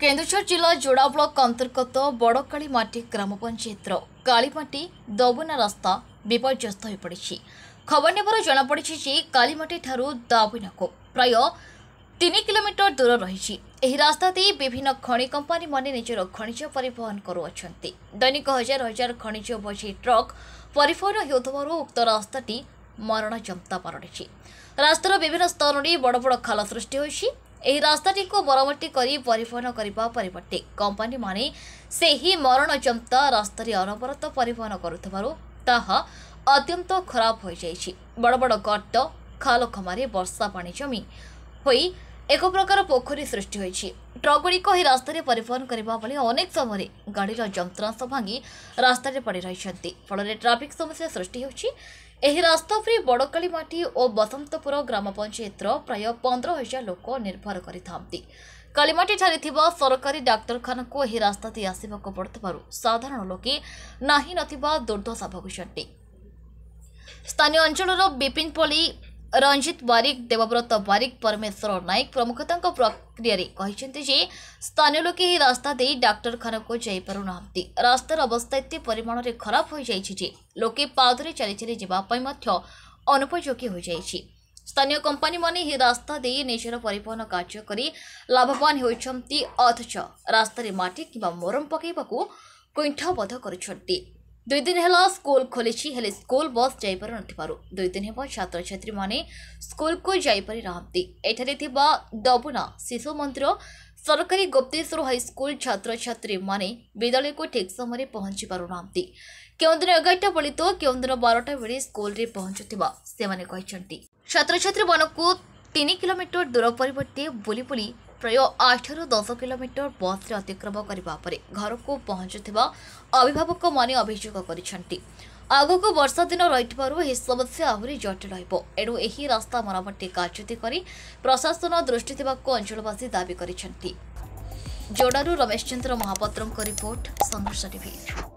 କେନ୍ଦୁଝର ଜିଲ୍ଲା ଯୋଡ଼ା ବ୍ଲକ ଅନ୍ତର୍ଗତ ବଡ଼କାଳିମାଟି ଗ୍ରାମ ପଞ୍ଚାୟତର କାଳିମାଟି ଦବୁନା ରାସ୍ତା ବିପର୍ଯ୍ୟସ୍ତ ହୋଇପଡ଼ିଛି ଖବର ନେବାରୁ ଜଣାପଡ଼ିଛି ଯେ କାଳିମାଟିଠାରୁ ଦବୁନାକୁ ପ୍ରାୟ ତିନି କିଲୋମିଟର ଦୂର ରହିଛି ଏହି ରାସ୍ତା ଦେଇ ବିଭିନ୍ନ ଖଣି କମ୍ପାନୀମାନେ ନିଜର ଖଣିଜ ପରିବହନ କରୁଅଛନ୍ତି ଦୈନିକ ହଜାର ହଜାର ଖଣିଜ ବୋଝେଇ ଟ୍ରକ୍ ପରିବହନ ହେଉଥିବାରୁ ଉକ୍ତ ରାସ୍ତାଟି ମରଣ ଜନ୍ତା ପାରଡ଼ିଛି ରାସ୍ତାର ବିଭିନ୍ନ ସ୍ତରରେ ବଡ଼ ବଡ଼ ଖାଲ ସୃଷ୍ଟି ହୋଇଛି ଏହି ରାସ୍ତାଟିକୁ ମରାମତି କରି ପରିବହନ କରିବା ପରିବର୍ତ୍ତେ କମ୍ପାନୀମାନେ ସେହି ମରଣଚନ୍ତ ରାସ୍ତାରେ ଅନବରତ ପରିବହନ କରୁଥିବାରୁ ତାହା ଅତ୍ୟନ୍ତ ଖରାପ ହୋଇଯାଇଛି ବଡ଼ ବଡ଼ ଗଟ ଖାଲଖମାରେ ବର୍ଷା ପାଣି ଜମି ହୋଇ ଏକ ପ୍ରକାର ପୋଖରୀ ସୃଷ୍ଟି ହୋଇଛି ଟ୍ରକ୍ଗୁଡ଼ିକ ଏହି ରାସ୍ତାରେ ପରିବହନ କରିବା ଭଳି ଅନେକ ସମୟରେ ଗାଡ଼ିର ଯନ୍ତ୍ରାଂଶ ଭାଙ୍ଗି ରାସ୍ତାରେ ପଡ଼ି ରହିଛନ୍ତି ଫଳରେ ଟ୍ରାଫିକ୍ ସମସ୍ୟା ସୃଷ୍ଟି ହେଉଛି ଏହି ରାସ୍ତା ଉପରେ ବଡ଼କାଳିମାଟି ଓ ବସନ୍ତପୁର ଗ୍ରାମ ପଞ୍ଚାୟତର ପ୍ରାୟ ପନ୍ଦର ହଜାର ଲୋକ ନିର୍ଭର କରିଥାନ୍ତି କାଲିମାଟିଠାରେ ଥିବା ସରକାରୀ ଡାକ୍ତରଖାନାକୁ ଏହି ରାସ୍ତା ଦେଇ ଆସିବାକୁ ପଡ଼ୁଥିବାରୁ ସାଧାରଣ ଲୋକେ ନାହିଁ ନଥିବା ଦୁର୍ଦ୍ଦଶା ଭୋଗୁଛନ୍ତି ସ୍ଥାନୀୟ ଅଞ୍ଚଳର ବିପିନ୍ ରଞ୍ଜିତ ବାରିକ ଦେବବ୍ରତ ବାରିକ ପରମେଶ୍ୱର ନାୟକ ପ୍ରମୁଖ ତାଙ୍କ ପ୍ରକ୍ରିୟାରେ କହିଛନ୍ତି ଯେ ସ୍ଥାନୀୟ ଲୋକେ ଏହି ରାସ୍ତା ଦେଇ ଡାକ୍ତରଖାନାକୁ ଯାଇପାରୁନାହାନ୍ତି ରାସ୍ତାର ଅବସ୍ଥା ଏତେ ପରିମାଣରେ ଖରାପ ହୋଇଯାଇଛି ଯେ ଲୋକେ ପାଦରେ ଚାଲି ଚାଲି ଯିବା ପାଇଁ ମଧ୍ୟ ଅନୁପଯୋଗୀ ହୋଇଯାଇଛି ସ୍ଥାନୀୟ କମ୍ପାନୀମାନେ ଏହି ରାସ୍ତା ଦେଇ ନିଜର ପରିବହନ କାର୍ଯ୍ୟ କରି ଲାଭବାନ ହେଉଛନ୍ତି ଅଥଚ ରାସ୍ତାରେ ମାଟି କିମ୍ବା ମୋରମ ପକାଇବାକୁ କୁଣ୍ଠବୋଧ କରୁଛନ୍ତି ଦୁଇ ଦିନ ହେଲା ସ୍କୁଲ ଖୋଲିଛି ହେଲେ ସ୍କୁଲ ବସ୍ ଯାଇପାରୁନଥିବାରୁ ଦୁଇ ଦିନ ହେବ ଛାତ୍ରଛାତ୍ରୀମାନେ ସ୍କୁଲକୁ ଯାଇପାରିନାହାନ୍ତି ଏଠାରେ ଥିବା ଦବୁନା ଶିଶୁ ମନ୍ଦିର ସରକାରୀ ଗୁପ୍ତେଶ୍ୱର ହାଇସ୍କୁଲ ଛାତ୍ରଛାତ୍ରୀମାନେ ବିଦ୍ୟାଳୟକୁ ଠିକ୍ ସମୟରେ ପହଞ୍ଚି ପାରୁନାହାନ୍ତି କେଉଁଦିନ ଏଗାରଟା ବେଳେ ତ କେଉଁଦିନ ବାରଟା ବେଳେ ସ୍କୁଲରେ ପହଞ୍ଚୁଥିବା ସେମାନେ କହିଛନ୍ତି ଛାତ୍ରଛାତ୍ରୀମାନଙ୍କୁ ତିନି କିଲୋମିଟର ଦୂର ପରିବର୍ତ୍ତେ ବୁଲି ବୁଲି ପ୍ରାୟ ଆଠରୁ ଦଶ କିଲୋମିଟର ବସ୍ରେ ଅତିକ୍ରମ କରିବା ପରେ ଘରକୁ ପହଞ୍ଚୁଥିବା ଅଭିଭାବକମାନେ ଅଭିଯୋଗ କରିଛନ୍ତି ଆଗକୁ ବର୍ଷା ଦିନ ରହିଥିବାରୁ ଏହି ସମସ୍ୟା ଆହୁରି ଜଟିଳ ହେବ ଏଣୁ ଏହି ରାସ୍ତା ମରାମତି କାର୍ଯ୍ୟତି କରି ପ୍ରଶାସନ ଦୃଷ୍ଟି ଦେବାକୁ ଅଞ୍ଚଳବାସୀ ଦାବି କରିଛନ୍ତି ଯୋଡ଼ାରୁ ରମେଶ ଚନ୍ଦ୍ର ମହାପାତ୍ରଙ୍କ ରିପୋର୍ଟ ସଂଘର୍ଷ ଟିଭି